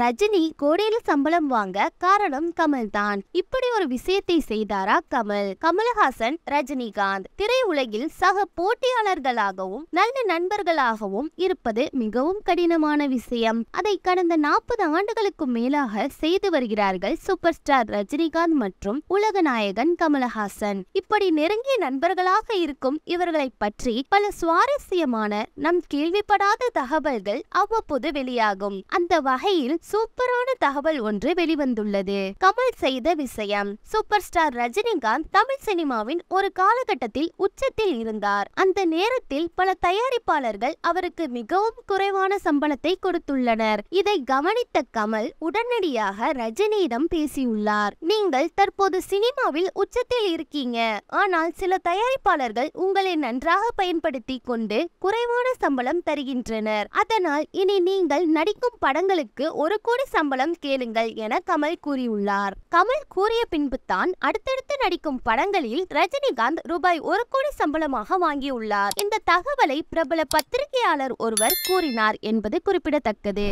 ரஜினி கோடையில சம்பளம் வாங்க காரணம் கமல் தான் இப்படி ஒரு விஷயத்தை செய்தாரா கமல் கமல்ஹாசன் ரஜினிகாந்த் திரையுலகில் சக போட்டியாளர்களாகவும் நல்ல நண்பர்களாகவும் இருப்பது மிகவும் கடினமான விஷயம் அதை கடந்த நாற்பது ஆண்டுகளுக்கு மேலாக செய்து வருகிறார்கள் சூப்பர் ஸ்டார் ரஜினிகாந்த் மற்றும் உலக நாயகன் கமல்ஹாசன் இப்படி நெருங்கிய நண்பர்களாக இருக்கும் இவர்களை பற்றி பல சுவாரஸ்யமான நம் கேள்விப்படாத தகவல்கள் அவ்வப்போது வெளியாகும் அந்த வகையில் சூப்பரான தகவல் ஒன்று வெளிவந்துள்ளது கமல் செய்த விஷயம் சூப்பர் ஸ்டார் ரஜினிகாந்த் தமிழ் சினிமாவின் ஒரு காலகட்டத்தில் உச்சத்தில் இருந்தார் அந்த நேரத்தில் பல தயாரிப்பாளர்கள் அவருக்கு மிகவும் குறைவான சம்பளத்தை கொடுத்துள்ளனர் இதை கவனித்த கமல் உடனடியாக ரஜினியிடம் பேசியுள்ளார் நீங்கள் தற்போது சினிமாவில் உச்சத்தில் இருக்கீங்க ஆனால் சில தயாரிப்பாளர்கள் உங்களை நன்றாக பயன்படுத்தி கொண்டு குறைவான சம்பளம் தருகின்றனர் அதனால் இனி நீங்கள் நடிக்கும் படங்களுக்கு ஒரு ஒரு கோடி சம்பளம் கேளுங்கள் என கமல் கூறியுள்ளார் கமல் கூறிய பின்பு தான் அடுத்தடுத்து நடிக்கும் படங்களில் ரஜினிகாந்த் ரூபாய் ஒரு கோடி சம்பளமாக வாங்கியுள்ளார் இந்த தகவலை பிரபல பத்திரிகையாளர் ஒருவர் கூறினார் என்பது குறிப்பிடத்தக்கது